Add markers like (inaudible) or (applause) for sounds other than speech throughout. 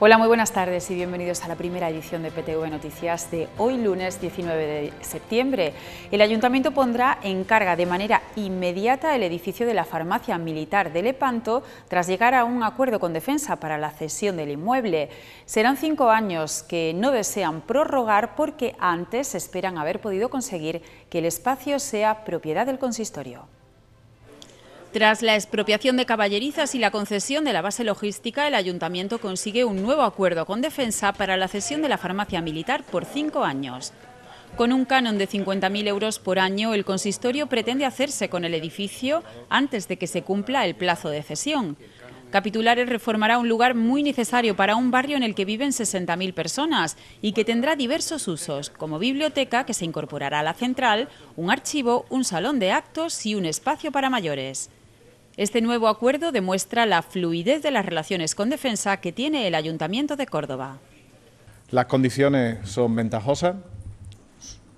Hola, muy buenas tardes y bienvenidos a la primera edición de PTV Noticias de hoy lunes 19 de septiembre. El ayuntamiento pondrá en carga de manera inmediata el edificio de la farmacia militar de Lepanto tras llegar a un acuerdo con defensa para la cesión del inmueble. Serán cinco años que no desean prorrogar porque antes esperan haber podido conseguir que el espacio sea propiedad del consistorio. Tras la expropiación de caballerizas y la concesión de la base logística, el ayuntamiento consigue un nuevo acuerdo con Defensa para la cesión de la farmacia militar por cinco años. Con un canon de 50.000 euros por año, el consistorio pretende hacerse con el edificio antes de que se cumpla el plazo de cesión. Capitulares reformará un lugar muy necesario para un barrio en el que viven 60.000 personas y que tendrá diversos usos, como biblioteca que se incorporará a la central, un archivo, un salón de actos y un espacio para mayores. Este nuevo acuerdo demuestra la fluidez de las relaciones con defensa que tiene el Ayuntamiento de Córdoba. Las condiciones son ventajosas,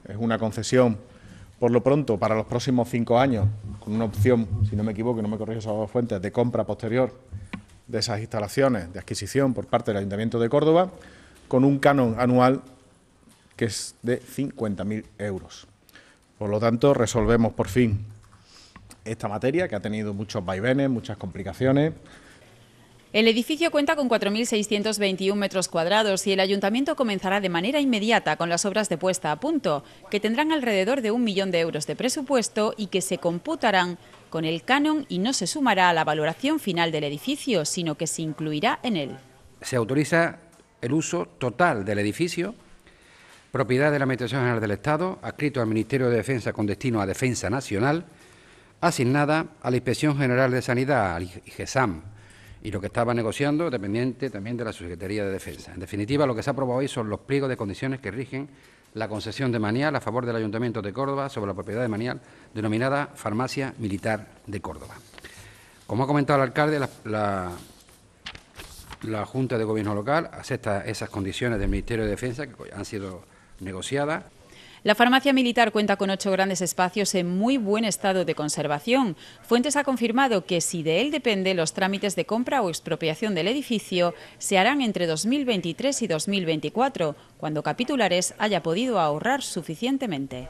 es una concesión por lo pronto para los próximos cinco años, con una opción, si no me equivoco, no me corrijo esas dos fuentes, de compra posterior de esas instalaciones, de adquisición por parte del Ayuntamiento de Córdoba, con un canon anual que es de 50.000 euros. Por lo tanto, resolvemos por fin esta materia, que ha tenido muchos vaivenes, muchas complicaciones. El edificio cuenta con 4.621 metros cuadrados y el ayuntamiento comenzará de manera inmediata con las obras de puesta a punto, que tendrán alrededor de un millón de euros de presupuesto y que se computarán con el canon y no se sumará a la valoración final del edificio, sino que se incluirá en él. Se autoriza el uso total del edificio, propiedad de la Administración General del Estado, adscrito al Ministerio de Defensa con destino a Defensa Nacional, asignada a la Inspección General de Sanidad, al IGESAM, y lo que estaba negociando dependiente también de la Subsecretaría de Defensa. En definitiva, lo que se ha aprobado hoy son los pliegos de condiciones que rigen la concesión de Manial a favor del Ayuntamiento de Córdoba sobre la propiedad de Manial, denominada Farmacia Militar de Córdoba. Como ha comentado el alcalde, la, la Junta de Gobierno Local acepta esas condiciones del Ministerio de Defensa que han sido negociadas. La farmacia militar cuenta con ocho grandes espacios en muy buen estado de conservación. Fuentes ha confirmado que si de él depende los trámites de compra o expropiación del edificio, se harán entre 2023 y 2024, cuando Capitulares haya podido ahorrar suficientemente.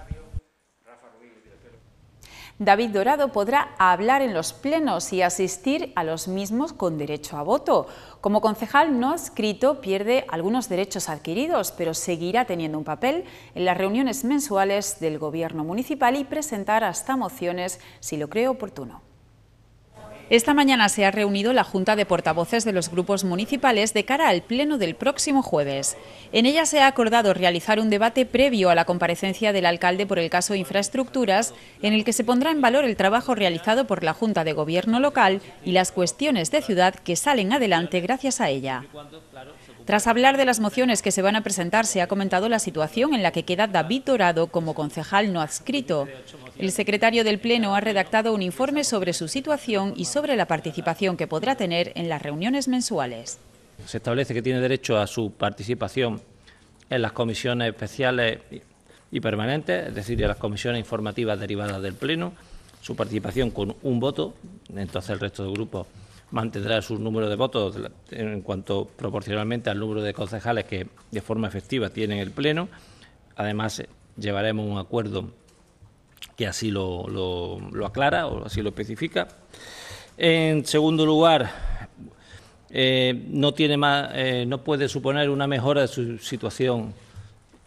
David Dorado podrá hablar en los plenos y asistir a los mismos con derecho a voto. Como concejal no escrito, pierde algunos derechos adquiridos, pero seguirá teniendo un papel en las reuniones mensuales del Gobierno municipal y presentar hasta mociones si lo cree oportuno. Esta mañana se ha reunido la Junta de Portavoces de los grupos municipales de cara al Pleno del próximo jueves. En ella se ha acordado realizar un debate previo a la comparecencia del alcalde por el caso Infraestructuras, en el que se pondrá en valor el trabajo realizado por la Junta de Gobierno local y las cuestiones de ciudad que salen adelante gracias a ella. Tras hablar de las mociones que se van a presentar, se ha comentado la situación en la que queda David Dorado como concejal no adscrito. El secretario del Pleno ha redactado un informe sobre su situación y sobre la participación que podrá tener en las reuniones mensuales. Se establece que tiene derecho a su participación en las comisiones especiales y permanentes, es decir, en las comisiones informativas derivadas del Pleno, su participación con un voto, entonces el resto de grupos mantendrá su número de votos en cuanto proporcionalmente al número de concejales que de forma efectiva tienen el Pleno. Además, llevaremos un acuerdo que así lo, aclara o así lo especifica. En segundo lugar, eh, no, tiene más, eh, no puede suponer una mejora de su situación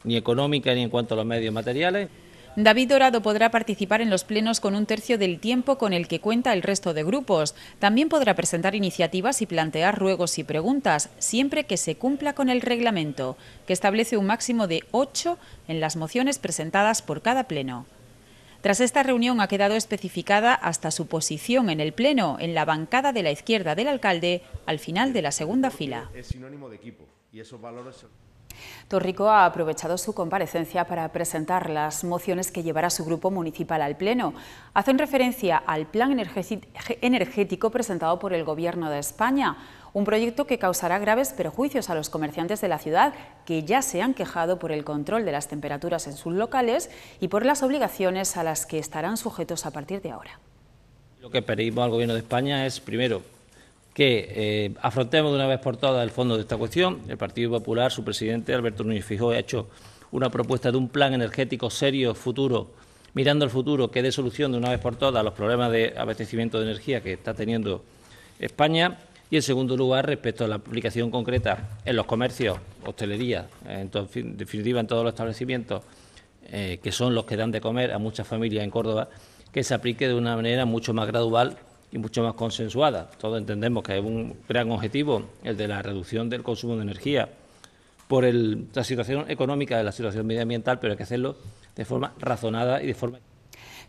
ni económica ni en cuanto a los medios materiales. David Dorado podrá participar en los plenos con un tercio del tiempo con el que cuenta el resto de grupos. También podrá presentar iniciativas y plantear ruegos y preguntas, siempre que se cumpla con el reglamento, que establece un máximo de ocho en las mociones presentadas por cada pleno. Tras esta reunión ha quedado especificada hasta su posición en el Pleno, en la bancada de la izquierda del alcalde, al final de la segunda fila. sinónimo de equipo y esos valores Torrico ha aprovechado su comparecencia para presentar las mociones que llevará su grupo municipal al Pleno. Hacen referencia al plan energético presentado por el Gobierno de España, un proyecto que causará graves perjuicios a los comerciantes de la ciudad que ya se han quejado por el control de las temperaturas en sus locales y por las obligaciones a las que estarán sujetos a partir de ahora. Lo que pedimos al Gobierno de España es, primero, que eh, afrontemos de una vez por todas el fondo de esta cuestión. El Partido Popular, su presidente Alberto Núñez Fijó, ha hecho una propuesta de un plan energético serio, futuro, mirando al futuro, que dé solución de una vez por todas a los problemas de abastecimiento de energía que está teniendo España. Y en segundo lugar, respecto a la aplicación concreta en los comercios, hostelería, en, definitiva en todos los establecimientos eh, que son los que dan de comer a muchas familias en Córdoba, que se aplique de una manera mucho más gradual y mucho más consensuada. Todos entendemos que hay un gran objetivo el de la reducción del consumo de energía por la situación económica de la situación medioambiental, pero hay que hacerlo de forma razonada y de forma...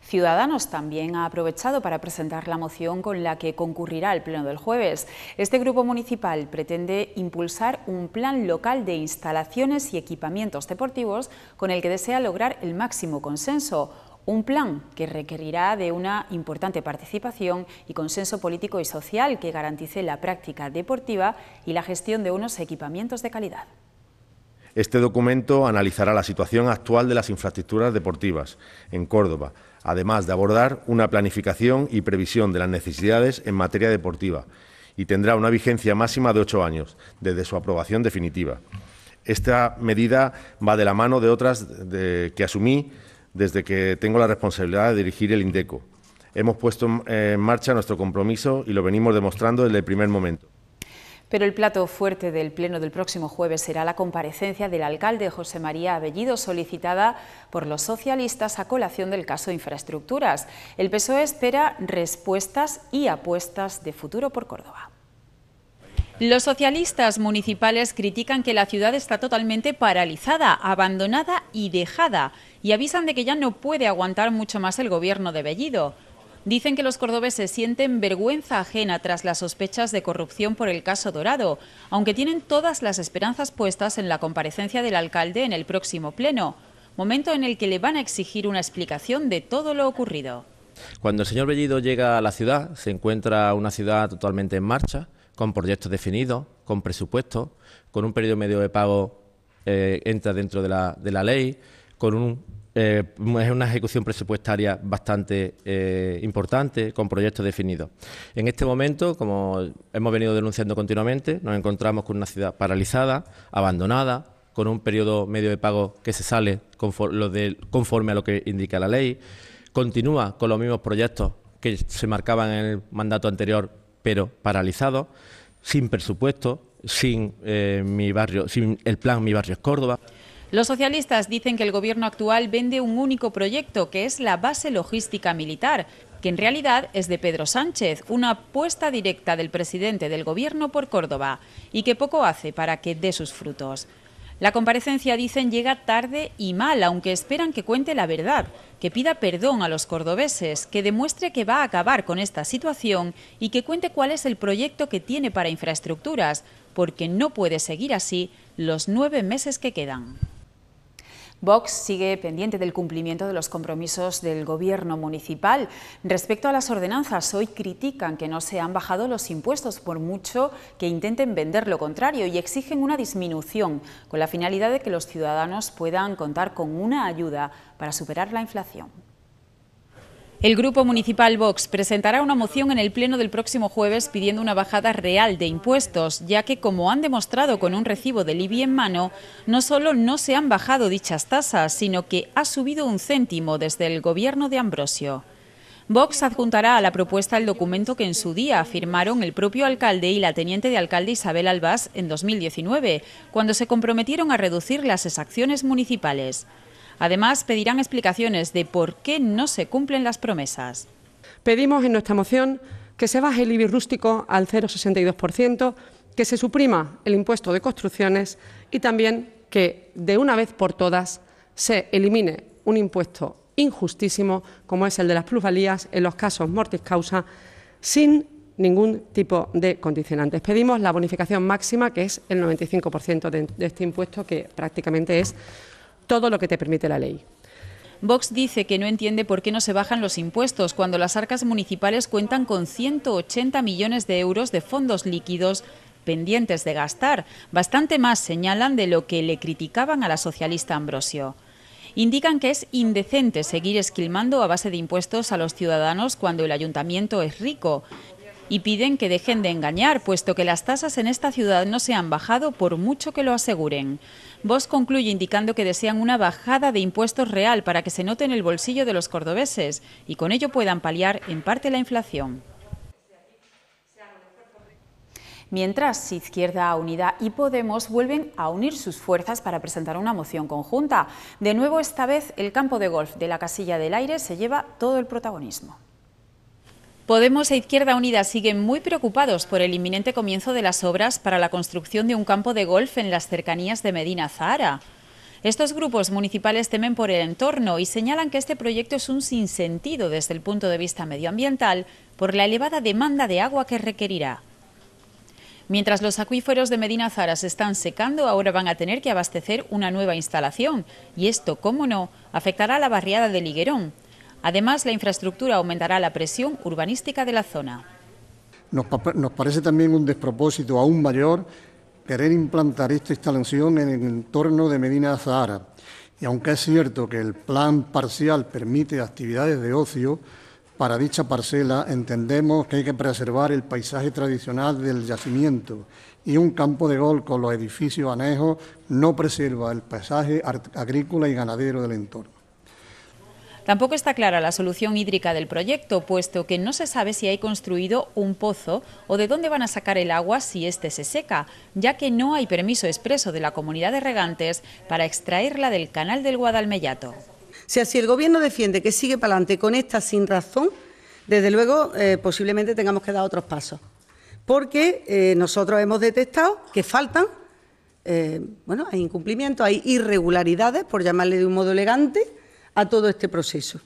Ciudadanos también ha aprovechado para presentar la moción con la que concurrirá el Pleno del jueves. Este grupo municipal pretende impulsar un plan local de instalaciones y equipamientos deportivos con el que desea lograr el máximo consenso. Un plan que requerirá de una importante participación y consenso político y social que garantice la práctica deportiva y la gestión de unos equipamientos de calidad. Este documento analizará la situación actual de las infraestructuras deportivas en Córdoba, además de abordar una planificación y previsión de las necesidades en materia deportiva, y tendrá una vigencia máxima de ocho años desde su aprobación definitiva. Esta medida va de la mano de otras que asumí desde que tengo la responsabilidad de dirigir el INDECO. Hemos puesto eh, en marcha nuestro compromiso y lo venimos demostrando desde el primer momento. Pero el plato fuerte del Pleno del próximo jueves será la comparecencia del alcalde José María Abellido, solicitada por los socialistas a colación del caso de Infraestructuras. El PSOE espera respuestas y apuestas de futuro por Córdoba. Los socialistas municipales critican que la ciudad está totalmente paralizada, abandonada y dejada, y avisan de que ya no puede aguantar mucho más el gobierno de Bellido. Dicen que los cordobeses sienten vergüenza ajena tras las sospechas de corrupción por el caso Dorado, aunque tienen todas las esperanzas puestas en la comparecencia del alcalde en el próximo pleno, momento en el que le van a exigir una explicación de todo lo ocurrido. Cuando el señor Bellido llega a la ciudad, se encuentra una ciudad totalmente en marcha, con proyectos definidos, con presupuestos, con un periodo medio de pago eh, entra dentro de la, de la ley, con un, eh, una ejecución presupuestaria bastante eh, importante, con proyectos definidos. En este momento, como hemos venido denunciando continuamente, nos encontramos con una ciudad paralizada, abandonada, con un periodo medio de pago que se sale conforme a lo que indica la ley, continúa con los mismos proyectos que se marcaban en el mandato anterior pero paralizado, sin presupuesto, sin eh, mi barrio, sin el plan Mi Barrio es Córdoba. Los socialistas dicen que el gobierno actual vende un único proyecto, que es la base logística militar, que en realidad es de Pedro Sánchez, una apuesta directa del presidente del gobierno por Córdoba, y que poco hace para que dé sus frutos. La comparecencia, dicen, llega tarde y mal, aunque esperan que cuente la verdad, que pida perdón a los cordobeses, que demuestre que va a acabar con esta situación y que cuente cuál es el proyecto que tiene para infraestructuras, porque no puede seguir así los nueve meses que quedan. Vox sigue pendiente del cumplimiento de los compromisos del gobierno municipal. Respecto a las ordenanzas, hoy critican que no se han bajado los impuestos por mucho que intenten vender lo contrario y exigen una disminución con la finalidad de que los ciudadanos puedan contar con una ayuda para superar la inflación. El Grupo Municipal Vox presentará una moción en el Pleno del próximo jueves pidiendo una bajada real de impuestos, ya que, como han demostrado con un recibo de IBI en mano, no solo no se han bajado dichas tasas, sino que ha subido un céntimo desde el gobierno de Ambrosio. Vox adjuntará a la propuesta el documento que en su día firmaron el propio alcalde y la teniente de alcalde Isabel Albás en 2019, cuando se comprometieron a reducir las exacciones municipales. Además, pedirán explicaciones de por qué no se cumplen las promesas. Pedimos en nuestra moción que se baje el IBI rústico al 0,62%, que se suprima el impuesto de construcciones y también que, de una vez por todas, se elimine un impuesto injustísimo como es el de las plusvalías en los casos mortis causa sin ningún tipo de condicionantes. Pedimos la bonificación máxima, que es el 95% de, de este impuesto, que prácticamente es todo lo que te permite la ley. Vox dice que no entiende por qué no se bajan los impuestos cuando las arcas municipales cuentan con 180 millones de euros de fondos líquidos pendientes de gastar, bastante más señalan de lo que le criticaban a la socialista Ambrosio. Indican que es indecente seguir esquilmando a base de impuestos a los ciudadanos cuando el ayuntamiento es rico y piden que dejen de engañar, puesto que las tasas en esta ciudad no se han bajado por mucho que lo aseguren. Vox concluye indicando que desean una bajada de impuestos real para que se note en el bolsillo de los cordobeses y con ello puedan paliar en parte la inflación. Mientras, Izquierda Unida y Podemos vuelven a unir sus fuerzas para presentar una moción conjunta. De nuevo, esta vez, el campo de golf de la casilla del aire se lleva todo el protagonismo. Podemos e Izquierda Unida siguen muy preocupados por el inminente comienzo de las obras para la construcción de un campo de golf en las cercanías de Medina Zahara. Estos grupos municipales temen por el entorno y señalan que este proyecto es un sinsentido desde el punto de vista medioambiental por la elevada demanda de agua que requerirá. Mientras los acuíferos de Medina Zara se están secando, ahora van a tener que abastecer una nueva instalación y esto, cómo no, afectará a la barriada de Liguerón, Además, la infraestructura aumentará la presión urbanística de la zona. Nos, parece también un despropósito aún mayor querer implantar esta instalación en el entorno de Medina Zahara. Y aunque es cierto que el plan parcial permite actividades de ocio, para dicha parcela entendemos que hay que preservar el paisaje tradicional del yacimiento y un campo de gol con los edificios anejos no preserva el paisaje agrícola y ganadero del entorno. Tampoco está clara la solución hídrica del proyecto, puesto que no se sabe si hay construido un pozo o de dónde van a sacar el agua si éste se seca, ya que no hay permiso expreso de la comunidad de regantes para extraerla del canal del Guadalmellato. Si así el Gobierno defiende que sigue para adelante con esta sin razón, desde luego eh, posiblemente tengamos que dar otros pasos, porque eh, nosotros hemos detectado que faltan, eh, bueno, hay incumplimientos, hay irregularidades, por llamarle de un modo elegante, a todo este proceso.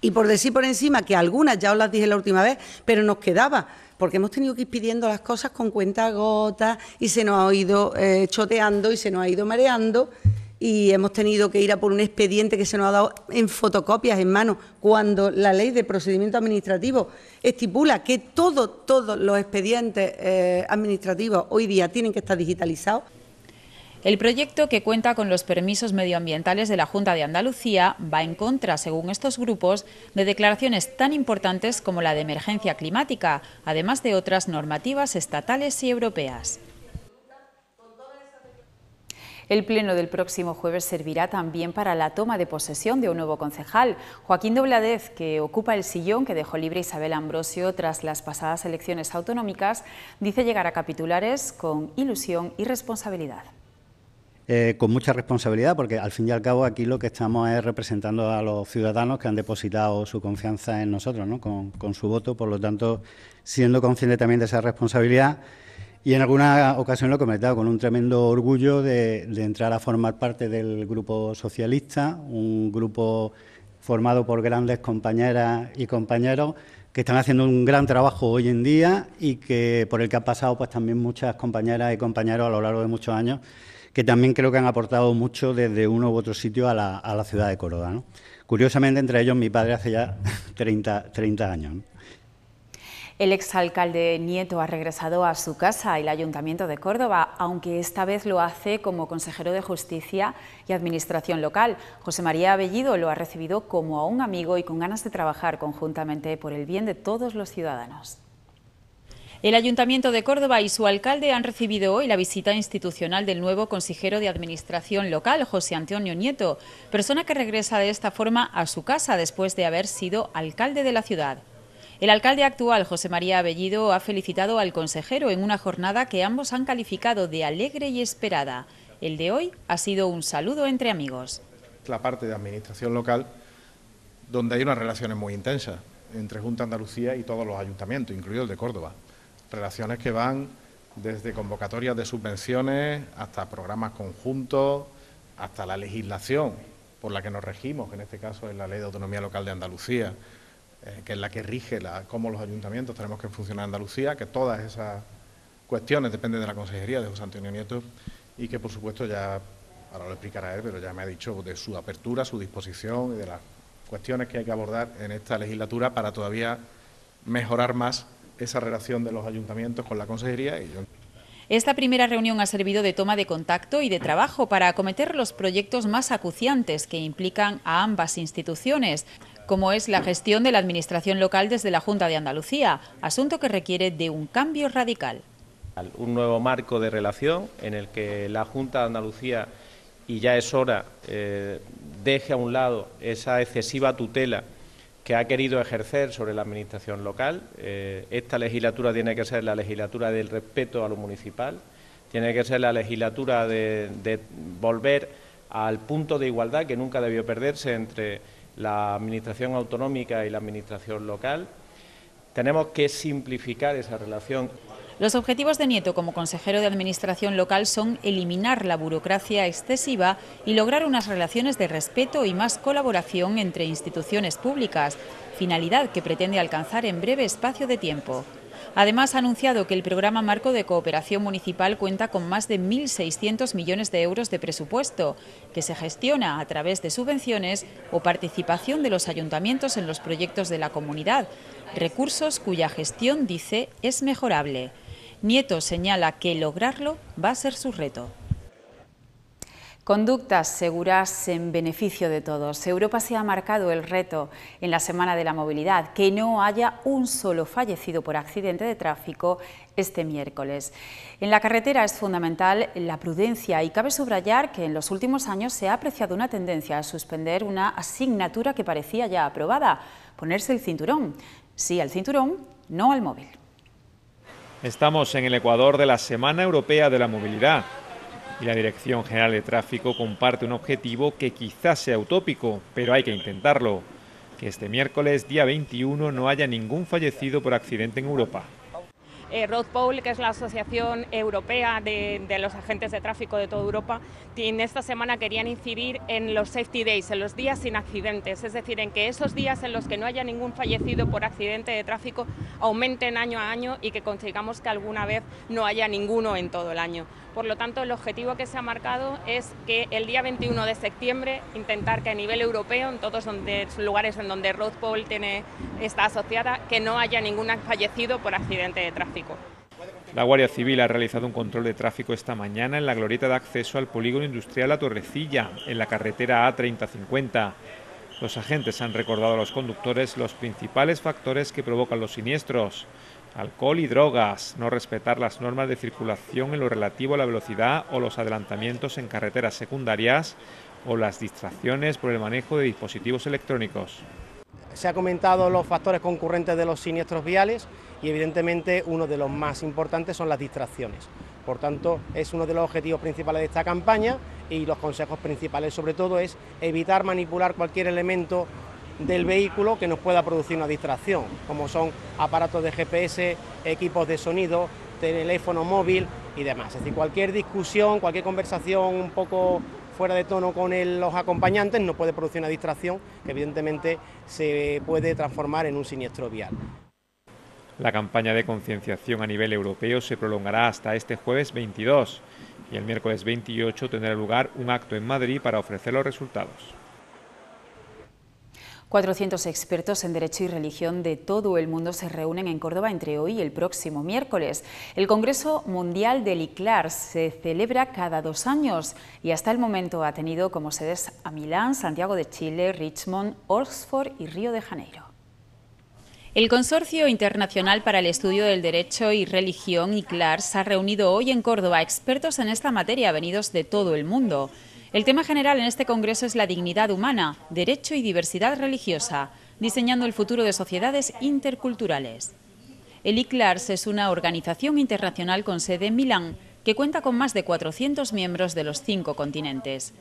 Y por decir por encima que algunas ya os las dije la última vez, pero nos quedaba, porque hemos tenido que ir pidiendo las cosas con cuenta gotas y se nos ha ido eh, choteando y se nos ha ido mareando y hemos tenido que ir a por un expediente que se nos ha dado en fotocopias en mano, cuando la ley de procedimiento administrativo estipula que todos, todos los expedientes eh, administrativos hoy día tienen que estar digitalizados. El proyecto, que cuenta con los permisos medioambientales de la Junta de Andalucía, va en contra, según estos grupos, de declaraciones tan importantes como la de emergencia climática, además de otras normativas estatales y europeas. El pleno del próximo jueves servirá también para la toma de posesión de un nuevo concejal, Joaquín Dobladez, que ocupa el sillón que dejó libre Isabel Ambrosio tras las pasadas elecciones autonómicas, dice llegar a capitulares con ilusión y responsabilidad. Eh, con mucha responsabilidad, porque al fin y al cabo aquí lo que estamos es representando a los ciudadanos que han depositado su confianza en nosotros, con, su voto, por lo tanto, siendo consciente también de esa responsabilidad. Y en alguna ocasión lo he comentado con un tremendo orgullo de, de, entrar a formar parte del grupo socialista, un grupo formado por grandes compañeras y compañeros que están haciendo un gran trabajo hoy en día y que por el que han pasado pues también muchas compañeras y compañeros a lo largo de muchos años que también creo que han aportado mucho desde uno u otro sitio a la, ciudad de Córdoba. Curiosamente, entre ellos mi padre hace ya 30, (laughs) 30 años. El exalcalde Nieto ha regresado a su casa, el Ayuntamiento de Córdoba, aunque esta vez lo hace como consejero de Justicia y Administración Local. José María Abellido lo ha recibido como a un amigo y con ganas de trabajar conjuntamente por el bien de todos los ciudadanos. El Ayuntamiento de Córdoba y su alcalde han recibido hoy la visita institucional del nuevo consejero de Administración Local, José Antonio Nieto, persona que regresa de esta forma a su casa después de haber sido alcalde de la ciudad. El alcalde actual, José María Abellido, ha felicitado al consejero en una jornada que ambos han calificado de alegre y esperada. El de hoy ha sido un saludo entre amigos. La parte de administración local, donde hay unas relaciones muy intensas entre Junta Andalucía y todos los ayuntamientos, incluido el de Córdoba. Relaciones que van desde convocatorias de subvenciones hasta programas conjuntos, hasta la legislación por la que nos regimos, que en este caso es la Ley de Autonomía Local de Andalucía. Eh, que es la que rige la, cómo los ayuntamientos tenemos que funcionar en Andalucía, que todas esas cuestiones dependen de la Consejería de José Antonio Nieto y que, por supuesto, ya, ahora lo explicará él, pero ya me ha dicho de su apertura, su disposición y de las cuestiones que hay que abordar en esta legislatura para todavía mejorar más esa relación de los ayuntamientos con la Consejería. Y Esta primera reunión ha servido de toma de contacto y de trabajo para acometer los proyectos más acuciantes que implican a ambas instituciones como es la gestión de la Administración local desde la Junta de Andalucía, asunto que requiere de un cambio radical. Un nuevo marco de relación en el que la Junta de Andalucía, y ya es hora, eh, deje a un lado esa excesiva tutela que ha querido ejercer sobre la Administración local. Eh, esta legislatura tiene que ser la legislatura del respeto a lo municipal, tiene que ser la legislatura de volver al punto de igualdad que nunca debió perderse entre la Administración autonómica y la Administración local. Tenemos que simplificar esa relación. Los objetivos de Nieto como consejero de Administración local son eliminar la burocracia excesiva y lograr unas relaciones de respeto y más colaboración entre instituciones públicas, finalidad que pretende alcanzar en breve espacio de tiempo. Además, ha anunciado que el programa marco de cooperación municipal cuenta con más de 1.600 millones de euros de presupuesto, que se gestiona a través de subvenciones o participación de los ayuntamientos en los proyectos de la comunidad, recursos cuya gestión, dice, es mejorable. Nieto señala que lograrlo va a ser su reto. Conductas seguras en beneficio de todos. Europa se ha marcado el reto en la Semana de la Movilidad, que no haya un solo fallecido por accidente de tráfico este miércoles. En la carretera es fundamental la prudencia y cabe subrayar que en los últimos años se ha apreciado una tendencia a suspender una asignatura que parecía ya aprobada, ponerse el cinturón. Sí al cinturón, no al móvil. Estamos en el Ecuador de la Semana Europea de la Movilidad y la Dirección General de Tráfico comparte un objetivo que quizás sea utópico, pero hay que intentarlo. Que este miércoles, día 21, no haya ningún fallecido por accidente en Europa. Eh, Road que es la Asociación Europea de, de, los Agentes de Tráfico de toda Europa, en esta semana querían incidir en los safety days, en los días sin accidentes, es decir, en que esos días en los que no haya ningún fallecido por accidente de tráfico aumenten año a año y que consigamos que alguna vez no haya ninguno en todo el año. Por lo tanto, el objetivo que se ha marcado es que el día 21 de septiembre intentar que a nivel europeo, en todos los lugares en donde Rothpol tiene, está asociada, que no haya ningún fallecido por accidente de tráfico. La Guardia Civil ha realizado un control de tráfico esta mañana en la glorieta de acceso al polígono industrial La Torrecilla, en la carretera A3050. Los agentes han recordado a los conductores los principales factores que provocan los siniestros alcohol y drogas, no respetar las normas de circulación en lo relativo a la velocidad o los adelantamientos en carreteras secundarias o las distracciones por el manejo de dispositivos electrónicos. Se ha comentado los factores concurrentes de los siniestros viales y evidentemente uno de los más importantes son las distracciones. Por tanto, es uno de los objetivos principales de esta campaña y los consejos principales sobre todo es evitar manipular cualquier elemento del vehículo que nos pueda producir una distracción, como son aparatos de GPS, equipos de sonido, teléfono móvil y demás. Es decir, cualquier discusión, cualquier conversación un poco fuera de tono con los acompañantes nos puede producir una distracción que evidentemente se puede transformar en un siniestro vial. La campaña de concienciación a nivel europeo se prolongará hasta este jueves 22 y el miércoles 28 tendrá lugar un acto en Madrid para ofrecer los resultados. 400 expertos en Derecho y Religión de todo el mundo se reúnen en Córdoba entre hoy y el próximo miércoles. El Congreso Mundial del ICLAR se celebra cada dos años y hasta el momento ha tenido como sedes a Milán, Santiago de Chile, Richmond, Oxford y Río de Janeiro. El Consorcio Internacional para el Estudio del Derecho y Religión, ICLARS, ha reunido hoy en Córdoba expertos en esta materia venidos de todo el mundo. El tema general en este Congreso es la dignidad humana, derecho y diversidad religiosa, diseñando el futuro de sociedades interculturales. El ICLARS es una organización internacional con sede en Milán que cuenta con más de 400 miembros de los cinco continentes.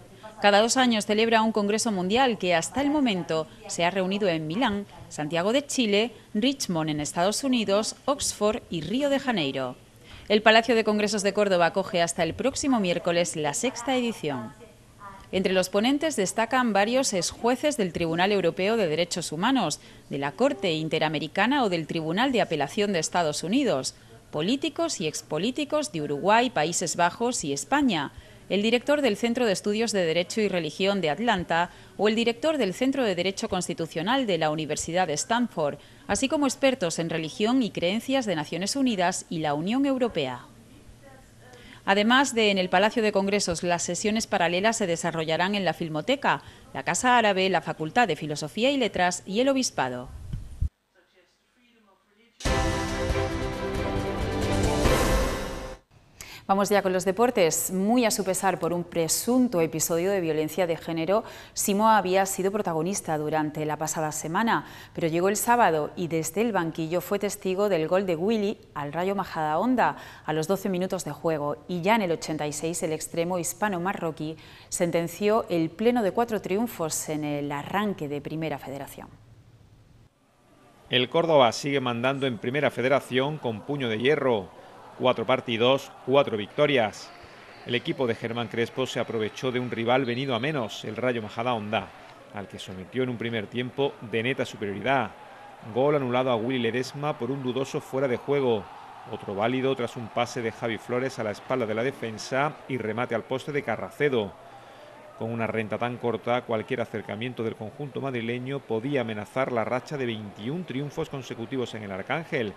Cada dos años celebra un Congreso Mundial que hasta el momento se ha reunido en Milán, Santiago de Chile, Richmond en Estados Unidos, Oxford y Río de Janeiro. El Palacio de Congresos de Córdoba acoge hasta el próximo miércoles la sexta edición. Entre los ponentes destacan varios jueces del Tribunal Europeo de Derechos Humanos, de la Corte Interamericana o del Tribunal de Apelación de Estados Unidos, políticos y expolíticos de Uruguay, Países Bajos y España, el director del Centro de Estudios de Derecho y Religión de Atlanta o el director del Centro de Derecho Constitucional de la Universidad de Stanford, así como expertos en religión y creencias de Naciones Unidas y la Unión Europea. Además de en el Palacio de Congresos, las sesiones paralelas se desarrollarán en la Filmoteca, la Casa Árabe, la Facultad de Filosofía y Letras y el Obispado. Vamos ya con los deportes. Muy a su pesar por un presunto episodio de violencia de género, Simo había sido protagonista durante la pasada semana, pero llegó el sábado y desde el banquillo fue testigo del gol de Willy al Rayo Majadahonda a los 12 minutos de juego y ya en el 86 el extremo hispano-marroquí sentenció el pleno de cuatro triunfos en el arranque de Primera Federación. El Córdoba sigue mandando en Primera Federación con puño de hierro. Cuatro partidos, cuatro victorias. El equipo de Germán Crespo se aprovechó de un rival venido a menos, el Rayo Majada Onda, al que sometió en un primer tiempo de neta superioridad. Gol anulado a Willy Ledesma por un dudoso fuera de juego. Otro válido tras un pase de Javi Flores a la espalda de la defensa y remate al poste de Carracedo. Con una renta tan corta, cualquier acercamiento del conjunto madrileño podía amenazar la racha de 21 triunfos consecutivos en el Arcángel,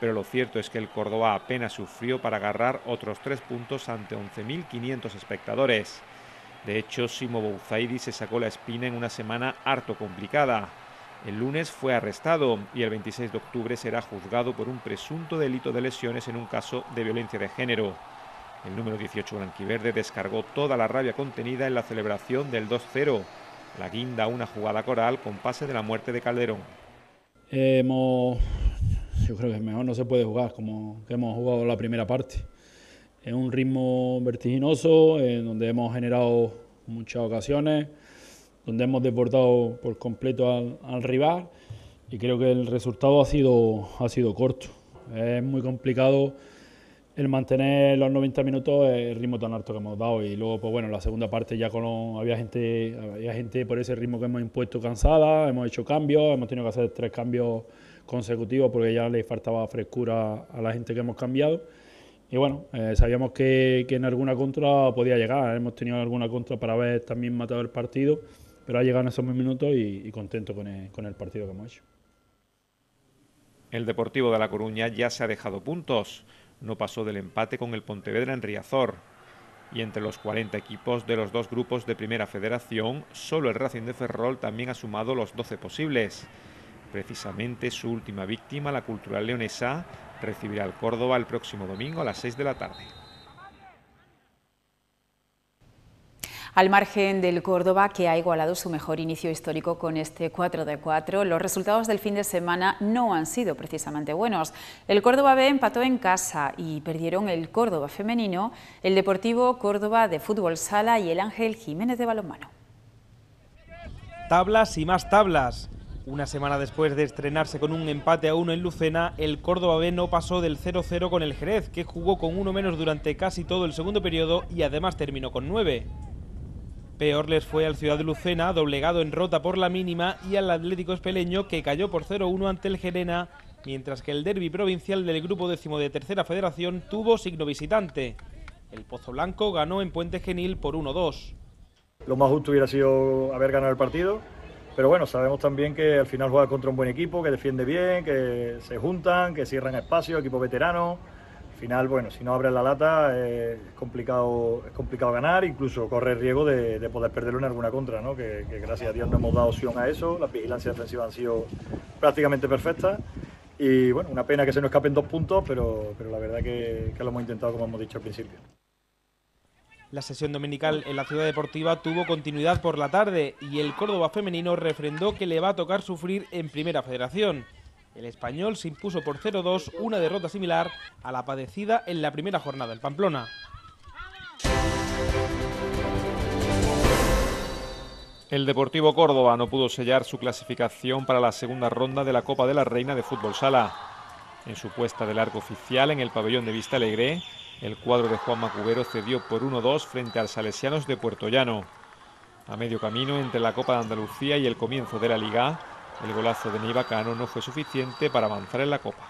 pero lo cierto es que el Córdoba apenas sufrió para agarrar otros tres puntos ante 11.500 espectadores. De hecho, Simo Bouzaidi se sacó la espina en una semana harto complicada. El lunes fue arrestado y el 26 de octubre será juzgado por un presunto delito de lesiones en un caso de violencia de género. El número 18 blanquiverde descargó toda la rabia contenida en la celebración del 2-0. La guinda una jugada coral con pase de la muerte de Calderón. Eh, yo creo que mejor no se puede jugar como hemos jugado la primera parte. Es un ritmo vertiginoso, en donde hemos generado muchas ocasiones, donde hemos desbordado por completo al, rival y creo que el resultado ha sido, ha sido corto. Es muy complicado el mantener los 90 minutos el ritmo tan alto que hemos dado y luego pues bueno la segunda parte ya con había gente había gente por ese ritmo que hemos impuesto cansada hemos hecho cambios hemos tenido que hacer tres cambios ...consecutivo porque ya le faltaba frescura a la gente que hemos cambiado. Y bueno, eh, sabíamos que, en alguna contra podía llegar, hemos tenido alguna contra para haber también matado el partido, pero ha llegado en esos minutos y, contento con el, con el partido que hemos hecho. El Deportivo de La Coruña ya se ha dejado puntos, no pasó del empate con el Pontevedra en Riazor. Y entre los 40 equipos de los dos grupos de Primera Federación, solo el Racing de Ferrol también ha sumado los 12 posibles. Precisamente su última víctima, la cultural leonesa, recibirá al Córdoba el próximo domingo a las 6 de la tarde. Al margen del Córdoba, que ha igualado su mejor inicio histórico con este 4 de 4, los resultados del fin de semana no han sido precisamente buenos. El Córdoba B empató en casa y perdieron el Córdoba femenino, el Deportivo Córdoba de fútbol sala y el Ángel Jiménez de balonmano. Tablas y más tablas. Una semana después de estrenarse con un empate a uno en Lucena, el Córdoba B no pasó del 0-0 con el Jerez, que jugó con uno menos durante casi todo el segundo periodo y además terminó con nueve. Peor les fue al Ciudad de Lucena, doblegado en rota por la mínima, y al Atlético Espeleño, que cayó por 0-1 ante el Gerena, mientras que el derby provincial del grupo décimo de Tercera Federación tuvo signo visitante. El Pozo Blanco ganó en Puente Genil por 1-2. Lo más justo hubiera sido haber ganado el partido, pero bueno, sabemos también que al final juega contra un buen equipo, que defiende bien, que se juntan, que cierran espacio, equipo veterano. Al final, bueno, si no abren la lata eh, es, complicado, es complicado ganar, incluso corre el riesgo de, poder perderlo en alguna contra, ¿no? Que, gracias a Dios no hemos dado opción a eso, las vigilancias defensivas han sido prácticamente perfectas. Y bueno, una pena que se nos escapen dos puntos, pero, pero la verdad que lo hemos intentado como hemos dicho al principio. La sesión dominical en la ciudad deportiva tuvo continuidad por la tarde y el Córdoba femenino refrendó que le va a tocar sufrir en primera federación. El español se impuso por 0-2 una derrota similar a la padecida en la primera jornada en Pamplona. El Deportivo Córdoba no pudo sellar su clasificación para la segunda ronda de la Copa de la Reina de Fútbol Sala. En su puesta del arco oficial en el pabellón de Vista Alegre, el cuadro de Juan Macubero cedió por 1-2 frente al Salesianos de Puerto Llano. A medio camino entre la Copa de Andalucía y el comienzo de la Liga, el golazo de Nibacano no fue suficiente para avanzar en la Copa.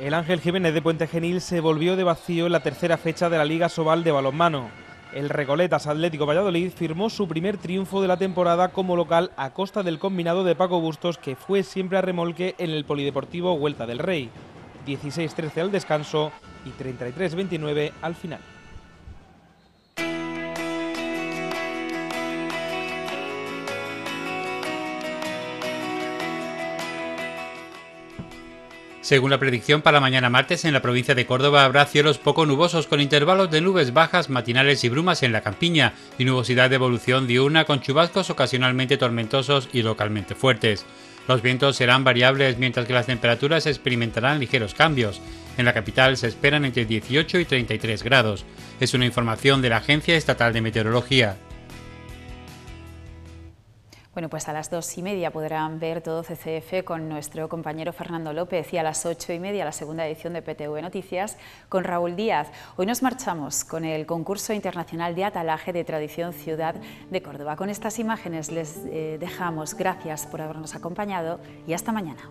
El Ángel Jiménez de Puente Genil se volvió de vacío en la tercera fecha de la Liga Sobal de Balonmano. El Recoletas Atlético Valladolid firmó su primer triunfo de la temporada como local a costa del combinado de Paco Bustos que fue siempre a remolque en el Polideportivo Vuelta del Rey. 16-13 al descanso y 33-29 al final. Según la predicción para mañana martes, en la provincia de Córdoba habrá cielos poco nubosos con intervalos de nubes bajas, matinales y brumas en la campiña y nubosidad de evolución diurna con chubascos ocasionalmente tormentosos y localmente fuertes. Los vientos serán variables mientras que las temperaturas experimentarán ligeros cambios. En la capital se esperan entre 18 y 33 grados. Es una información de la Agencia Estatal de Meteorología. Bueno, pues a las dos y media podrán ver todo CCF con nuestro compañero Fernando López y a las ocho y media la segunda edición de PTV Noticias con Raúl Díaz. Hoy nos marchamos con el concurso internacional de atalaje de tradición ciudad de Córdoba. Con estas imágenes les eh, dejamos. Gracias por habernos acompañado y hasta mañana.